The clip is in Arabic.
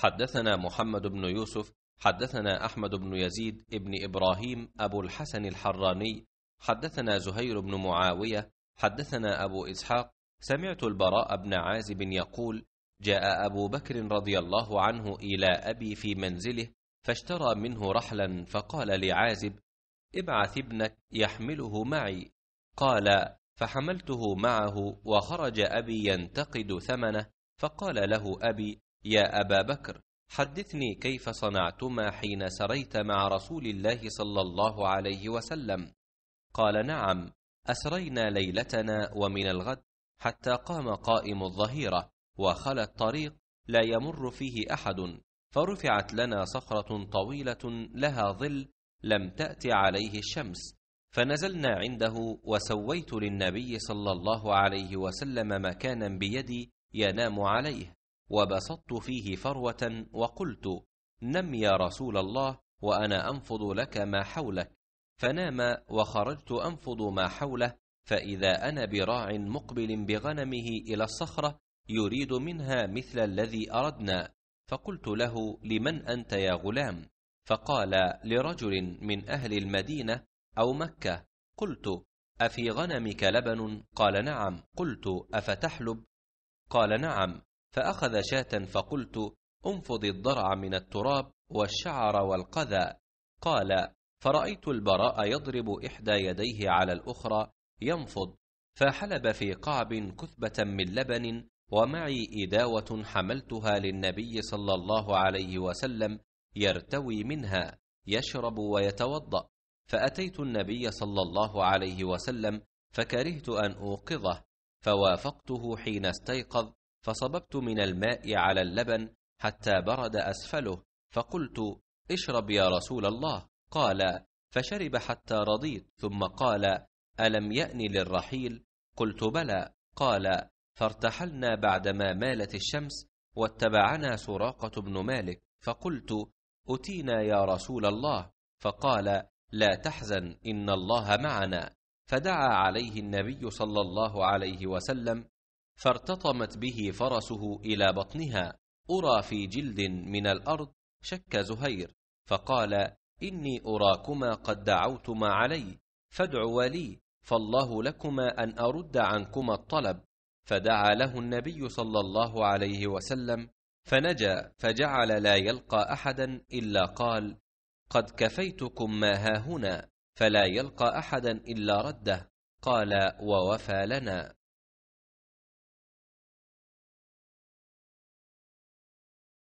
حدثنا محمد بن يوسف حدثنا أحمد بن يزيد ابن إبراهيم أبو الحسن الحراني حدثنا زهير بن معاوية حدثنا أبو إسحاق سمعت البراء بن عازب يقول جاء أبو بكر رضي الله عنه إلى أبي في منزله فاشترى منه رحلا فقال لعازب ابعث ابنك يحمله معي قال فحملته معه وخرج أبي ينتقد ثمنه فقال له أبي يا أبا بكر حدثني كيف صنعتما حين سريت مع رسول الله صلى الله عليه وسلم قال نعم أسرينا ليلتنا ومن الغد حتى قام قائم الظهيرة وخلى الطريق لا يمر فيه أحد فرفعت لنا صخرة طويلة لها ظل لم تأت عليه الشمس فنزلنا عنده وسويت للنبي صلى الله عليه وسلم مكانا بيدي ينام عليه وبسطت فيه فروه وقلت نم يا رسول الله وانا انفض لك ما حولك فنام وخرجت انفض ما حوله فاذا انا براع مقبل بغنمه الى الصخره يريد منها مثل الذي اردنا فقلت له لمن انت يا غلام فقال لرجل من اهل المدينه او مكه قلت افي غنمك لبن قال نعم قلت افتحلب قال نعم فأخذ شاة فقلت انفض الضرع من التراب والشعر والقذى قال فرأيت البراء يضرب إحدى يديه على الأخرى ينفض فحلب في قعب كثبة من لبن ومعي إداوة حملتها للنبي صلى الله عليه وسلم يرتوي منها يشرب ويتوضأ فأتيت النبي صلى الله عليه وسلم فكرهت أن أوقظه فوافقته حين استيقظ فصببت من الماء على اللبن حتى برد أسفله فقلت اشرب يا رسول الله قال فشرب حتى رضيت ثم قال ألم يأني للرحيل قلت بلى قال فارتحلنا بعدما مالت الشمس واتبعنا سراقة بن مالك فقلت أتينا يا رسول الله فقال لا تحزن إن الله معنا فدعا عليه النبي صلى الله عليه وسلم فارتطمت به فرسه إلى بطنها أرى في جلد من الأرض شك زهير فقال إني أراكما قد دعوتما علي فادعوا لي فالله لكما أن أرد عنكما الطلب فدعا له النبي صلى الله عليه وسلم فنجا فجعل لا يلقى أحدا إلا قال قد كفيتكم ما هاهنا فلا يلقى أحدا إلا رده قال ووفى لنا